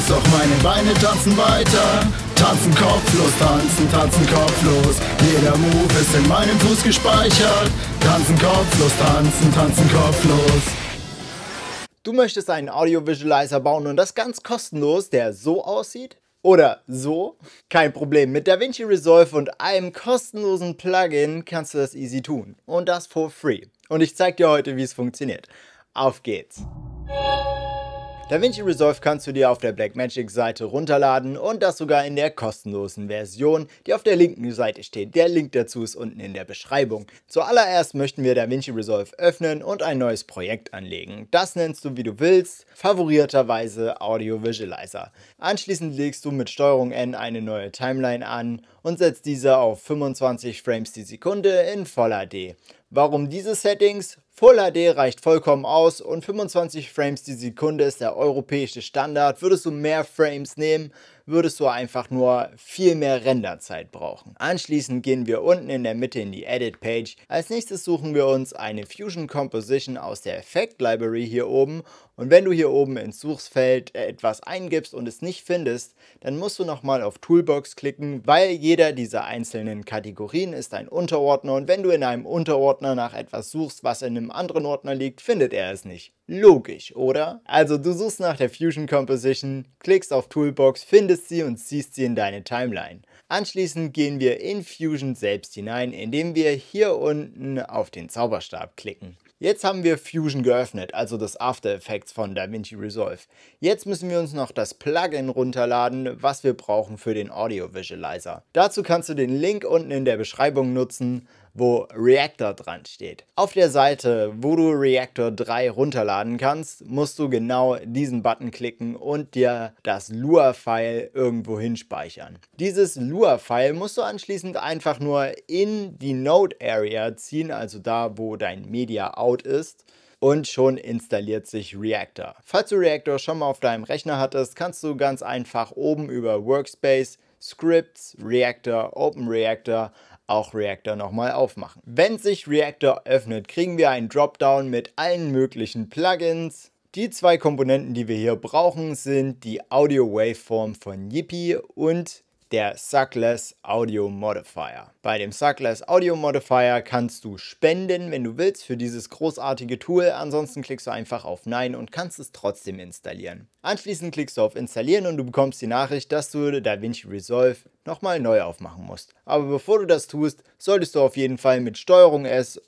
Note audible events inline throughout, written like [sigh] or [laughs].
raus, doch meine Beine tanzen weiter. Tanzen kopflos, tanzen, tanzen kopflos. Jeder Move ist in meinem Fuß gespeichert. Tanzen kopflos, tanzen, tanzen kopflos. Du möchtest einen Audio-Visualizer bauen und das ganz kostenlos, der so aussieht? Oder so? Kein Problem, mit DaVinci Resolve und einem kostenlosen Plugin kannst du das easy tun. Und das for free. Und ich zeige dir heute, wie es funktioniert. Auf geht's! DaVinci Resolve kannst du dir auf der Blackmagic-Seite runterladen und das sogar in der kostenlosen Version, die auf der linken Seite steht. Der Link dazu ist unten in der Beschreibung. Zuallererst möchten wir DaVinci Resolve öffnen und ein neues Projekt anlegen. Das nennst du, wie du willst, favorierterweise Audio Visualizer. Anschließend legst du mit STRG N eine neue Timeline an und setzt diese auf 25 Frames die Sekunde in Voll HD. Warum diese Settings? Full HD reicht vollkommen aus und 25 Frames die Sekunde ist der europäische Standard. Würdest du mehr Frames nehmen, würdest du einfach nur viel mehr Renderzeit brauchen. Anschließend gehen wir unten in der Mitte in die Edit Page. Als nächstes suchen wir uns eine Fusion Composition aus der Effect Library hier oben und wenn du hier oben ins Suchsfeld äh, etwas eingibst und es nicht findest, dann musst du nochmal auf Toolbox klicken, weil jeder dieser einzelnen Kategorien ist ein Unterordner und wenn du in einem Unterordner nach etwas suchst, was in einem anderen Ordner liegt, findet er es nicht. Logisch, oder? Also du suchst nach der Fusion Composition, klickst auf Toolbox, findest sie und ziehst sie in deine Timeline. Anschließend gehen wir in Fusion selbst hinein, indem wir hier unten auf den Zauberstab klicken. Jetzt haben wir Fusion geöffnet, also das After Effects von DaVinci Resolve. Jetzt müssen wir uns noch das Plugin runterladen, was wir brauchen für den Audio Visualizer. Dazu kannst du den Link unten in der Beschreibung nutzen wo Reactor dran steht. Auf der Seite, wo du Reactor 3 runterladen kannst, musst du genau diesen Button klicken und dir das Lua-File irgendwo hinspeichern. Dieses Lua-File musst du anschließend einfach nur in die Node-Area ziehen, also da, wo dein Media-Out ist und schon installiert sich Reactor. Falls du Reactor schon mal auf deinem Rechner hattest, kannst du ganz einfach oben über Workspace, Scripts, Reactor, Open Reactor auch Reactor nochmal aufmachen. Wenn sich Reactor öffnet, kriegen wir einen Dropdown mit allen möglichen Plugins. Die zwei Komponenten, die wir hier brauchen, sind die Audio Waveform von Yippie und der Suckless Audio Modifier. Bei dem Suckless Audio Modifier kannst du spenden, wenn du willst, für dieses großartige Tool. Ansonsten klickst du einfach auf Nein und kannst es trotzdem installieren. Anschließend klickst du auf Installieren und du bekommst die Nachricht, dass du DaVinci Resolve nochmal neu aufmachen musst. Aber bevor du das tust, solltest du auf jeden Fall mit STRG S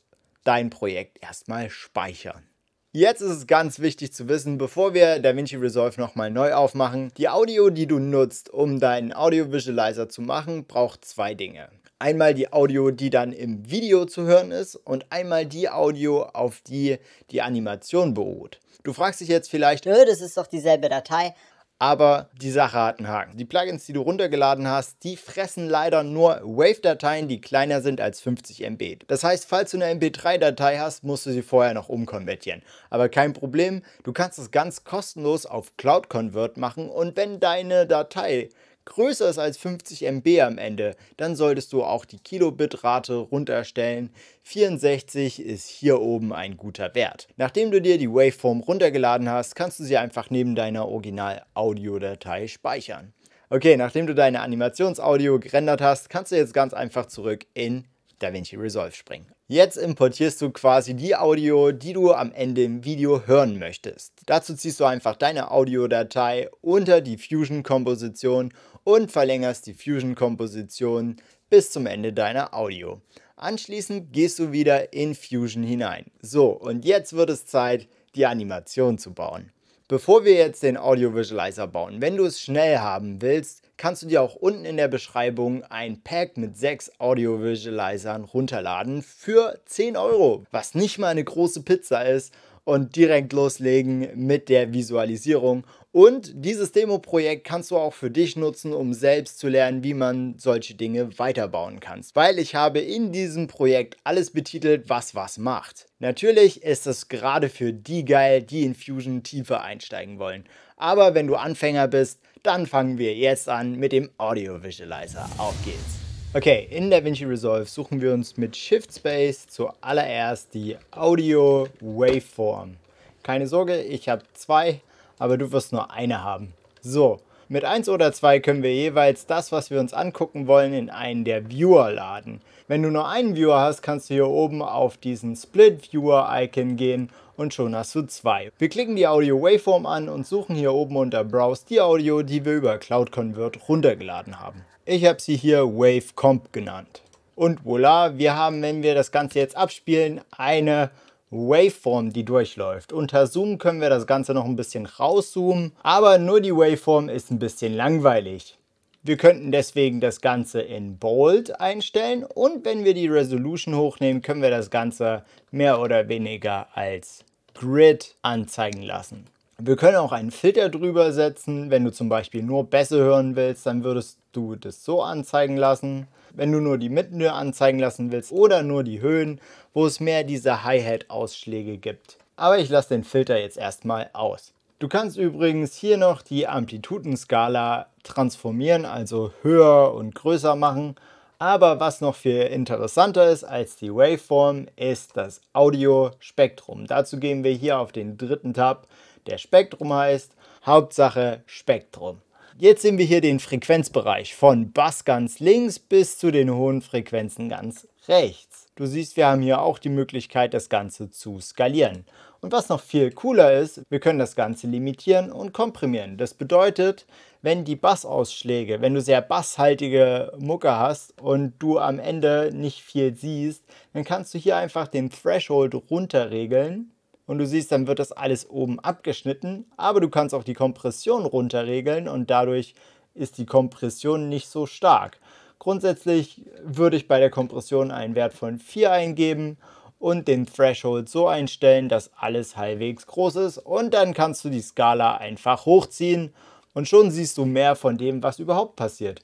dein Projekt erstmal speichern. Jetzt ist es ganz wichtig zu wissen, bevor wir DaVinci Resolve nochmal neu aufmachen, die Audio, die du nutzt, um deinen Audio Visualizer zu machen, braucht zwei Dinge. Einmal die Audio, die dann im Video zu hören ist und einmal die Audio, auf die die Animation beruht. Du fragst dich jetzt vielleicht, das ist doch dieselbe Datei, aber die Sache hat einen Haken. Die Plugins, die du runtergeladen hast, die fressen leider nur WAV-Dateien, die kleiner sind als 50 MB. Das heißt, falls du eine MP3-Datei hast, musst du sie vorher noch umkonvertieren. Aber kein Problem, du kannst es ganz kostenlos auf Cloud Convert machen und wenn deine Datei größer ist als 50 MB am Ende, dann solltest du auch die Kilobit-Rate runterstellen. 64 ist hier oben ein guter Wert. Nachdem du dir die Waveform runtergeladen hast, kannst du sie einfach neben deiner Original-Audiodatei speichern. Okay, nachdem du deine Animationsaudio gerendert hast, kannst du jetzt ganz einfach zurück in DaVinci Resolve springen. Jetzt importierst du quasi die Audio, die du am Ende im Video hören möchtest. Dazu ziehst du einfach deine Audiodatei unter die Fusion-Komposition und verlängerst die Fusion-Komposition bis zum Ende deiner Audio. Anschließend gehst du wieder in Fusion hinein. So, und jetzt wird es Zeit, die Animation zu bauen. Bevor wir jetzt den Audio Visualizer bauen, wenn du es schnell haben willst, kannst du dir auch unten in der Beschreibung ein Pack mit sechs Audio Visualizern runterladen für 10 Euro, was nicht mal eine große Pizza ist und direkt loslegen mit der Visualisierung. Und dieses Demo-Projekt kannst du auch für dich nutzen, um selbst zu lernen, wie man solche Dinge weiterbauen kannst. Weil ich habe in diesem Projekt alles betitelt, was was macht. Natürlich ist es gerade für die geil, die in Fusion tiefer einsteigen wollen. Aber wenn du Anfänger bist, dann fangen wir jetzt an mit dem Audio Visualizer. Auf geht's! Okay, in DaVinci Resolve suchen wir uns mit Shift Space zuallererst die Audio Waveform. Keine Sorge, ich habe zwei, aber du wirst nur eine haben. So, mit 1 oder 2 können wir jeweils das, was wir uns angucken wollen, in einen der Viewer laden. Wenn du nur einen Viewer hast, kannst du hier oben auf diesen Split Viewer Icon gehen und schon hast du zwei. Wir klicken die Audio Waveform an und suchen hier oben unter Browse die Audio, die wir über Cloud Convert runtergeladen haben. Ich habe sie hier Wave Comp genannt. Und voila, wir haben, wenn wir das Ganze jetzt abspielen, eine Waveform, die durchläuft. Unter Zoom können wir das Ganze noch ein bisschen rauszoomen, aber nur die Waveform ist ein bisschen langweilig. Wir könnten deswegen das Ganze in Bold einstellen und wenn wir die Resolution hochnehmen, können wir das Ganze mehr oder weniger als Grid anzeigen lassen. Wir können auch einen Filter drüber setzen. Wenn du zum Beispiel nur Bässe hören willst, dann würdest du das so anzeigen lassen. Wenn du nur die Mitten anzeigen lassen willst oder nur die Höhen, wo es mehr diese Hi-Hat-Ausschläge gibt. Aber ich lasse den Filter jetzt erstmal aus. Du kannst übrigens hier noch die Amplitudenskala transformieren, also höher und größer machen. Aber was noch viel interessanter ist als die Waveform, ist das Audiospektrum. Dazu gehen wir hier auf den dritten Tab der Spektrum heißt. Hauptsache Spektrum. Jetzt sehen wir hier den Frequenzbereich von Bass ganz links bis zu den hohen Frequenzen ganz rechts. Du siehst, wir haben hier auch die Möglichkeit, das Ganze zu skalieren. Und was noch viel cooler ist, wir können das Ganze limitieren und komprimieren. Das bedeutet, wenn die Bassausschläge, wenn du sehr basshaltige Mucke hast und du am Ende nicht viel siehst, dann kannst du hier einfach den Threshold runterregeln und du siehst, dann wird das alles oben abgeschnitten, aber du kannst auch die Kompression runterregeln und dadurch ist die Kompression nicht so stark. Grundsätzlich würde ich bei der Kompression einen Wert von 4 eingeben und den Threshold so einstellen, dass alles halbwegs groß ist und dann kannst du die Skala einfach hochziehen und schon siehst du mehr von dem, was überhaupt passiert.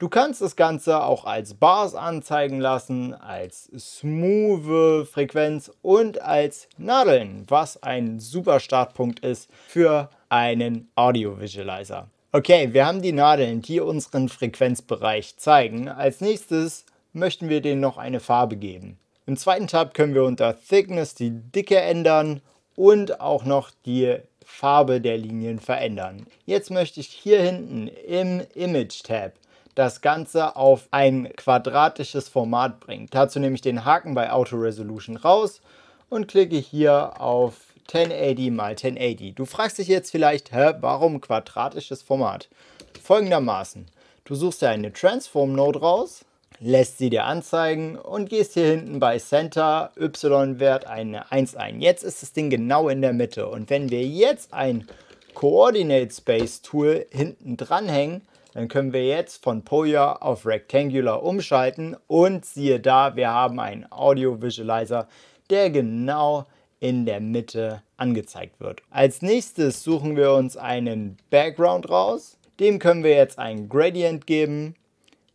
Du kannst das Ganze auch als Bars anzeigen lassen, als smooth Frequenz und als Nadeln, was ein super Startpunkt ist für einen Audio Visualizer. Okay, wir haben die Nadeln, die unseren Frequenzbereich zeigen. Als nächstes möchten wir denen noch eine Farbe geben. Im zweiten Tab können wir unter Thickness die Dicke ändern und auch noch die Farbe der Linien verändern. Jetzt möchte ich hier hinten im Image Tab das Ganze auf ein quadratisches Format bringt. Dazu nehme ich den Haken bei Auto Resolution raus und klicke hier auf 1080 mal 1080. Du fragst dich jetzt vielleicht, hä, warum quadratisches Format? Folgendermaßen, du suchst dir eine Transform Node raus, lässt sie dir anzeigen und gehst hier hinten bei Center Y-Wert eine 1 ein. Jetzt ist das Ding genau in der Mitte und wenn wir jetzt ein Coordinate Space Tool hinten dranhängen, dann können wir jetzt von Poya auf Rectangular umschalten und siehe da, wir haben einen Audio Visualizer, der genau in der Mitte angezeigt wird. Als nächstes suchen wir uns einen Background raus. Dem können wir jetzt einen Gradient geben,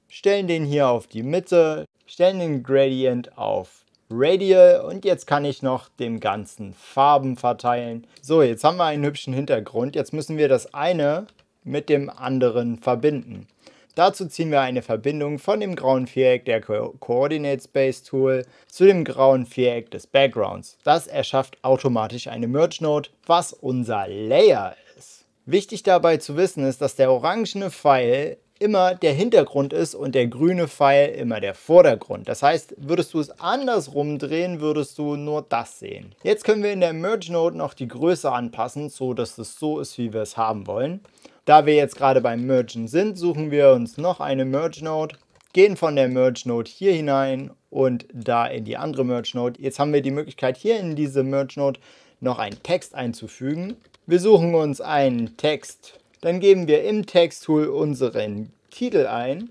stellen den hier auf die Mitte, stellen den Gradient auf Radial und jetzt kann ich noch dem Ganzen Farben verteilen. So, jetzt haben wir einen hübschen Hintergrund. Jetzt müssen wir das eine mit dem anderen verbinden. Dazu ziehen wir eine Verbindung von dem grauen Viereck der Co Coordinate Space Tool zu dem grauen Viereck des Backgrounds. Das erschafft automatisch eine Merge Node, was unser Layer ist. Wichtig dabei zu wissen ist, dass der orangene Pfeil immer der Hintergrund ist und der grüne Pfeil immer der Vordergrund. Das heißt, würdest du es andersrum drehen, würdest du nur das sehen. Jetzt können wir in der Merge Node noch die Größe anpassen, so dass es so ist, wie wir es haben wollen. Da wir jetzt gerade beim Mergen sind, suchen wir uns noch eine Merge Node, gehen von der Merge Node hier hinein und da in die andere Merge Node. Jetzt haben wir die Möglichkeit, hier in diese Merge Node noch einen Text einzufügen. Wir suchen uns einen Text dann geben wir im Text-Tool unseren Titel ein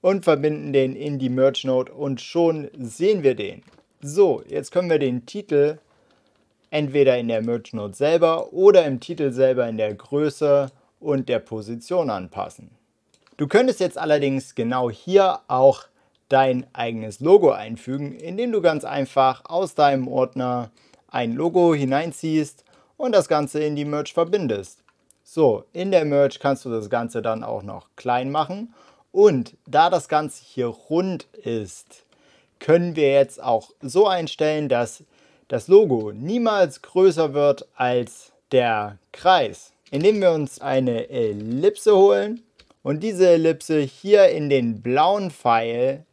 und verbinden den in die Merge note und schon sehen wir den. So, jetzt können wir den Titel entweder in der Merge note selber oder im Titel selber in der Größe und der Position anpassen. Du könntest jetzt allerdings genau hier auch dein eigenes Logo einfügen, indem du ganz einfach aus deinem Ordner ein Logo hineinziehst und das Ganze in die Merge verbindest. So, in der Merge kannst du das Ganze dann auch noch klein machen. Und da das Ganze hier rund ist, können wir jetzt auch so einstellen, dass das Logo niemals größer wird als der Kreis. Indem wir uns eine Ellipse holen und diese Ellipse hier in den blauen Pfeil,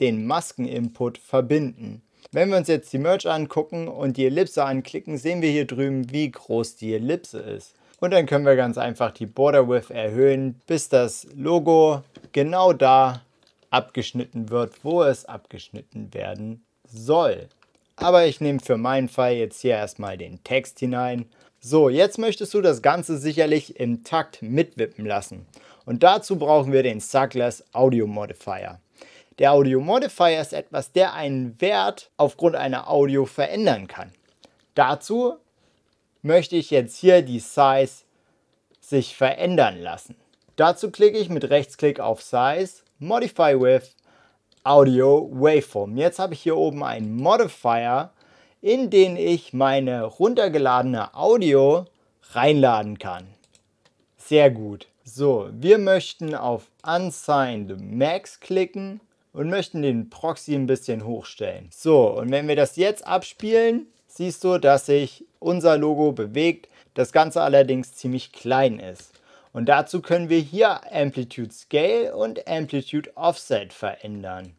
den Masken-Input, verbinden. Wenn wir uns jetzt die Merge angucken und die Ellipse anklicken, sehen wir hier drüben, wie groß die Ellipse ist. Und dann können wir ganz einfach die Border Width erhöhen, bis das Logo genau da abgeschnitten wird, wo es abgeschnitten werden soll. Aber ich nehme für meinen Fall jetzt hier erstmal den Text hinein. So, jetzt möchtest du das Ganze sicherlich im Takt mitwippen lassen. Und dazu brauchen wir den Suckless Audio Modifier. Der Audio Modifier ist etwas, der einen Wert aufgrund einer Audio verändern kann. Dazu möchte ich jetzt hier die Size sich verändern lassen. Dazu klicke ich mit Rechtsklick auf Size, Modify with Audio Waveform. Jetzt habe ich hier oben einen Modifier, in den ich meine runtergeladene Audio reinladen kann. Sehr gut. So, wir möchten auf Unsigned Max klicken und möchten den Proxy ein bisschen hochstellen. So, und wenn wir das jetzt abspielen, siehst du, dass sich unser Logo bewegt, das Ganze allerdings ziemlich klein ist. Und dazu können wir hier Amplitude Scale und Amplitude Offset verändern.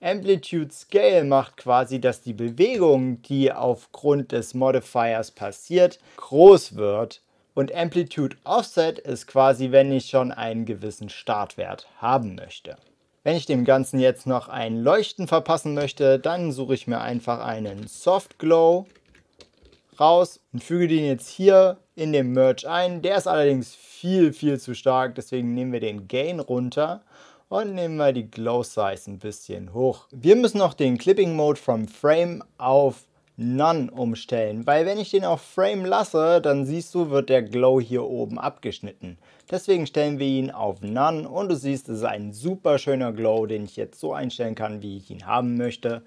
Amplitude Scale macht quasi, dass die Bewegung, die aufgrund des Modifiers passiert, groß wird. Und Amplitude Offset ist quasi, wenn ich schon einen gewissen Startwert haben möchte. Wenn ich dem Ganzen jetzt noch ein Leuchten verpassen möchte, dann suche ich mir einfach einen Soft Glow raus und füge den jetzt hier in dem Merge ein. Der ist allerdings viel, viel zu stark, deswegen nehmen wir den Gain runter und nehmen wir die Glow Size ein bisschen hoch. Wir müssen noch den Clipping Mode from Frame auf None umstellen, weil wenn ich den auf Frame lasse, dann siehst du, wird der Glow hier oben abgeschnitten. Deswegen stellen wir ihn auf None und du siehst, es ist ein super schöner Glow, den ich jetzt so einstellen kann, wie ich ihn haben möchte.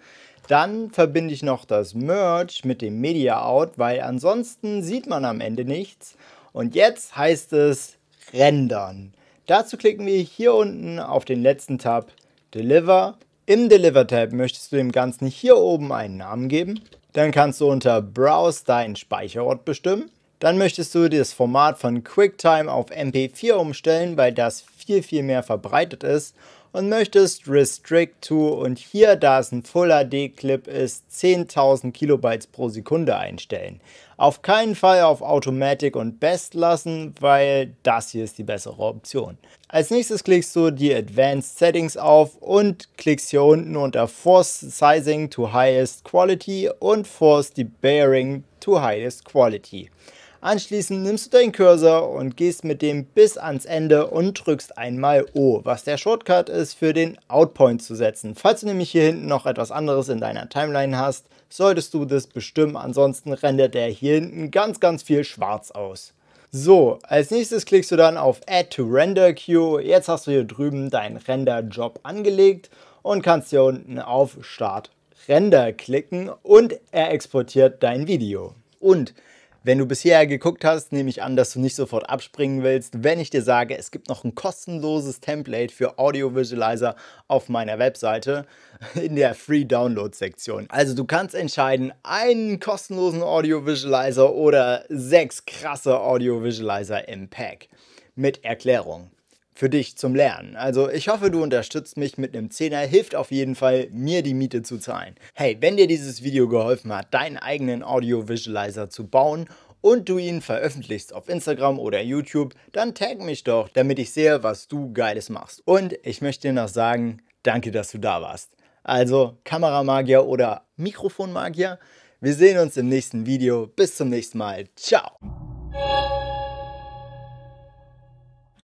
Dann verbinde ich noch das Merge mit dem Media Out, weil ansonsten sieht man am Ende nichts. Und jetzt heißt es Rendern. Dazu klicken wir hier unten auf den letzten Tab Deliver. Im Deliver-Tab möchtest du dem Ganzen hier oben einen Namen geben dann kannst du unter Browse deinen Speicherort bestimmen. Dann möchtest du das Format von QuickTime auf MP4 umstellen, weil das viel, viel mehr verbreitet ist. Und möchtest Restrict to und hier, da es ein Full HD Clip ist, 10.000 Kilobytes pro Sekunde einstellen. Auf keinen Fall auf Automatic und Best lassen, weil das hier ist die bessere Option. Als nächstes klickst du die Advanced Settings auf und klickst hier unten unter Force Sizing to Highest Quality und Force the Bearing to Highest Quality. Anschließend nimmst du deinen Cursor und gehst mit dem bis ans Ende und drückst einmal O, was der Shortcut ist, für den Outpoint zu setzen. Falls du nämlich hier hinten noch etwas anderes in deiner Timeline hast, solltest du das bestimmen, ansonsten rendert der hier hinten ganz, ganz viel schwarz aus. So, als nächstes klickst du dann auf Add to Render Queue. Jetzt hast du hier drüben deinen Render-Job angelegt und kannst hier unten auf Start Render klicken und er exportiert dein Video. Und wenn du bisher geguckt hast, nehme ich an, dass du nicht sofort abspringen willst, wenn ich dir sage, es gibt noch ein kostenloses Template für Audio Visualizer auf meiner Webseite [laughs] in der Free Download Sektion. Also du kannst entscheiden, einen kostenlosen Audio Visualizer oder sechs krasse Audio Visualizer im Pack mit Erklärung für dich zum Lernen. Also ich hoffe, du unterstützt mich mit einem Zehner, hilft auf jeden Fall, mir die Miete zu zahlen. Hey, wenn dir dieses Video geholfen hat, deinen eigenen Audio-Visualizer zu bauen und du ihn veröffentlichst auf Instagram oder YouTube, dann tag mich doch, damit ich sehe, was du Geiles machst. Und ich möchte dir noch sagen, danke, dass du da warst. Also Kameramagier oder Mikrofonmagier, wir sehen uns im nächsten Video. Bis zum nächsten Mal. Ciao.